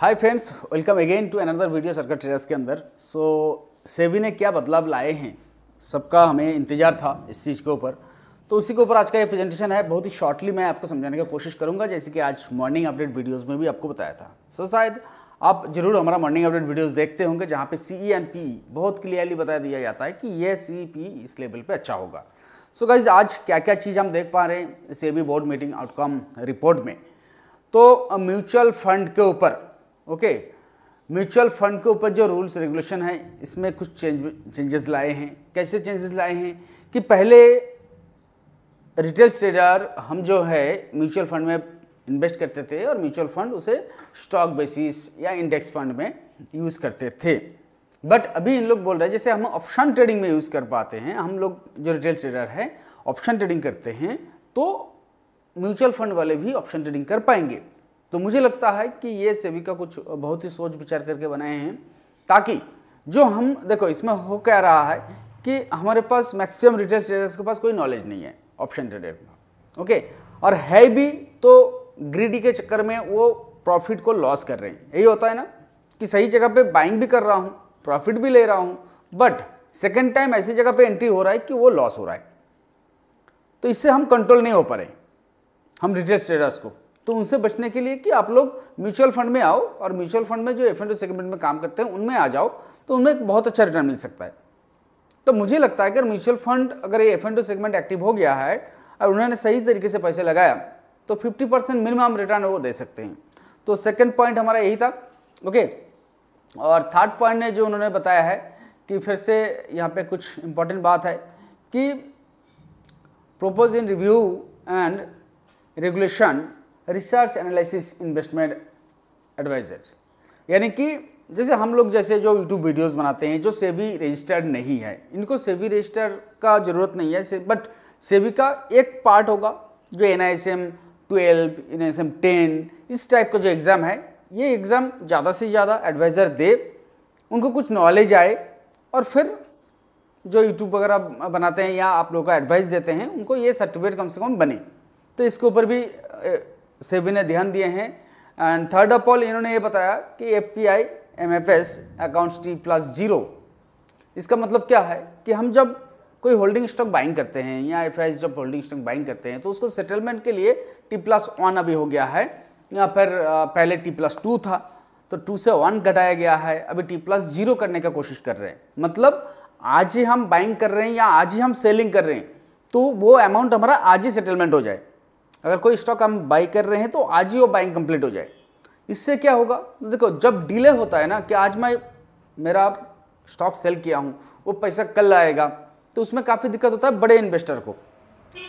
hi friends welcome again to another video circuit traders के अंदर सो so, SEBI ने क्या बदलाव लाए हैं सबका हमें इंतजार था इस चीज़ के ऊपर तो उसी के ऊपर आज का ये प्रेजेंटेशन है बहुत ही शॉर्टली मैं आपको समझाने का कोशिश करूंगा जैसे कि आज मॉर्निंग अपडेट वीडियोस में भी आपको बताया था सो so, शायद आप जरूर हमारा मॉर्निंग अपडेट वीडियोस देखते होंगे जहाँ पे सी एंड पी बहुत क्लियरली बता दिया जाता है कि ये सी पी e, इस लेवल पे अच्छा होगा सो so, गाइज आज क्या क्या चीज़ हम देख पा रहे हैं SEBI board meeting outcome report में तो म्यूचुअल फंड के ऊपर ओके म्यूचुअल फंड के ऊपर जो रूल्स रेगुलेशन है इसमें कुछ चेंज चेंजेस लाए हैं कैसे चेंजेस लाए हैं कि पहले रिटेल ट्रेडर हम जो है म्यूचुअल फंड में इन्वेस्ट करते थे और म्यूचुअल फंड उसे स्टॉक बेसिस या इंडेक्स फंड में यूज़ करते थे बट अभी इन लोग बोल रहे हैं जैसे हम ऑप्शन ट्रेडिंग में यूज़ कर पाते हैं हम लोग जो रिटेल ट्रेडर है ऑप्शन ट्रेडिंग करते हैं तो म्यूचुअल फंड वाले भी ऑप्शन ट्रेडिंग कर पाएंगे तो मुझे लगता है कि ये सेविका कुछ बहुत ही सोच विचार करके बनाए हैं ताकि जो हम देखो इसमें हो क्या रहा है कि हमारे पास मैक्सिमम रिटेल ट्रेडर्स के पास कोई नॉलेज नहीं है ऑप्शन ट्रेडर का ओके और है भी तो ग्रीडी के चक्कर में वो प्रॉफिट को लॉस कर रहे हैं यही होता है ना कि सही जगह पे बाइंग भी कर रहा हूँ प्रॉफिट भी ले रहा हूँ बट सेकेंड टाइम ऐसी जगह पे एंट्री हो रहा है कि वो लॉस हो रहा है तो इससे हम कंट्रोल नहीं हो पा रहे हम रिटेल ट्रेडर्स को तो उनसे बचने के लिए कि आप लोग म्यूचुअल फंड में आओ और म्यूचुअल फंड में जो एफ एंड सेगमेंट में काम करते हैं उनमें आ जाओ तो उनमें बहुत अच्छा रिटर्न मिल सकता है तो मुझे लगता है कि म्यूचुअल फंड अगर ये एफ एंड सेगमेंट एक्टिव हो गया है और उन्होंने सही तरीके से पैसे लगाया तो 50 परसेंट मिनिमम रिटर्न वो दे सकते हैं तो सेकेंड पॉइंट हमारा यही था ओके और थर्ड पॉइंट ने जो उन्होंने बताया है कि फिर से यहाँ पर कुछ इंपॉर्टेंट बात है कि propose in review and regulation research analysis investment advisers यानी कि जैसे हम लोग जैसे जो यूट्यूब वीडियोस बनाते हैं जो सेवी रजिस्टर्ड नहीं है इनको सेवी रजिस्टर का ज़रूरत नहीं है से, बट सेवी का एक पार्ट होगा जो N I S M twelve N I S M ten इस टाइप का जो एग्ज़ाम है ये एग्ज़ाम ज़्यादा से ज़्यादा एडवाइज़र दे उनको कुछ नॉलेज आए और फिर जो यूट्यूब वगैरह बनाते हैं या आप लोगों का एडवाइस देते हैं उनको ये सर्टिफिकेट कम से कम बने तो इसके ऊपर भी से भी ने ध्यान दिए हैं एंड थर्ड ऑफ ऑल इन्होंने ये बताया कि F P I M F S accounts T plus zero इसका मतलब क्या है कि हम जब कोई होल्डिंग स्टॉक बाइंग करते हैं या एफ आई जब होल्डिंग स्टॉक बाइंग करते हैं तो उसको सेटलमेंट के लिए टी प्लस वन अभी हो गया है या फिर पहले टी प्लस टू था तो टू से वन घटाया गया है अभी टी प्लस जीरो करने का कोशिश कर रहे हैं मतलब आज ही हम बाइंग कर रहे हैं या आज ही हम सेलिंग कर रहे हैं तो वो अमाउंट हमारा आज ही सेटलमेंट हो जाए अगर कोई स्टॉक हम बाई कर रहे हैं तो आज ही वो बाइंग कंप्लीट हो जाए इससे क्या होगा तो देखो जब डिले होता है ना कि आज मैं मेरा स्टॉक सेल किया हूँ वो पैसा कल आएगा तो उसमें काफ़ी दिक्कत होता है बड़े इन्वेस्टर को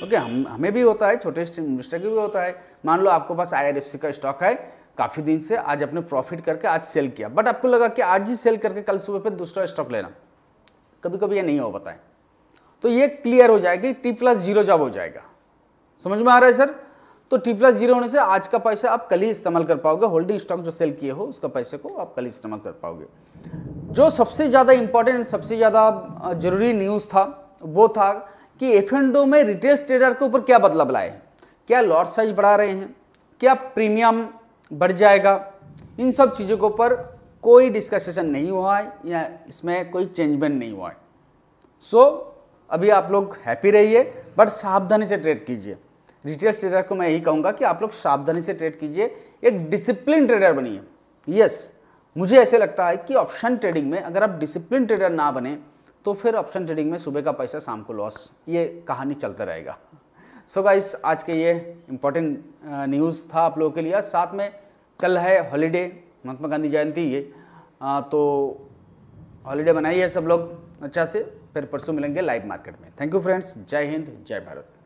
ओके हम हमें भी होता है छोटे इन्वेस्टर के भी होता है मान लो आपके पास आई का स्टॉक है काफ़ी दिन से आज अपने प्रॉफिट करके आज सेल किया बट आपको लगा कि आज ही सेल करके कल सुबह पर दूसरा स्टॉक लेना कभी कभी ये नहीं हो पाता है तो ये क्लियर हो जाएगी टी प्लस जीरो जब हो जाएगा समझ में आ रहा है सर तो टी प्लस जीरो होने से आज का पैसा आप कल ही इस्तेमाल कर पाओगे होल्डिंग स्टॉक जो सेल किए हो उसका पैसे को आप कल ही इस्तेमाल कर पाओगे जो सबसे ज़्यादा इंपॉर्टेंट सबसे ज़्यादा जरूरी न्यूज़ था वो था कि एफ में रिटेल ट्रेडर के ऊपर क्या बदलाव लाए हैं क्या लॉट साइज बढ़ा रहे हैं क्या प्रीमियम बढ़ जाएगा इन सब चीज़ों के ऊपर कोई डिस्कशन नहीं हुआ है या इसमें कोई चेंजमेंट नहीं हुआ है सो so, अभी आप लोग हैप्पी रहिए बट सावधानी से ट्रेड कीजिए रिटेल ट्रेडर को मैं यही कहूँगा कि आप लोग सावधानी से ट्रेड कीजिए एक डिसिप्लिन ट्रेडर बनिए यस मुझे ऐसे लगता है कि ऑप्शन ट्रेडिंग में अगर आप डिसिप्लिन ट्रेडर ना बने तो फिर ऑप्शन ट्रेडिंग में सुबह का पैसा शाम को लॉस ये कहानी चलता रहेगा सो so गाइस आज के ये इम्पोर्टेंट न्यूज़ था आप लोगों के लिए साथ में कल है हॉलीडे महात्मा गांधी जयंती ये तो हॉलीडे बनाइए सब लोग अच्छा से फिर परसों मिलेंगे लाइव मार्केट में थैंक यू फ्रेंड्स जय हिंद जय भारत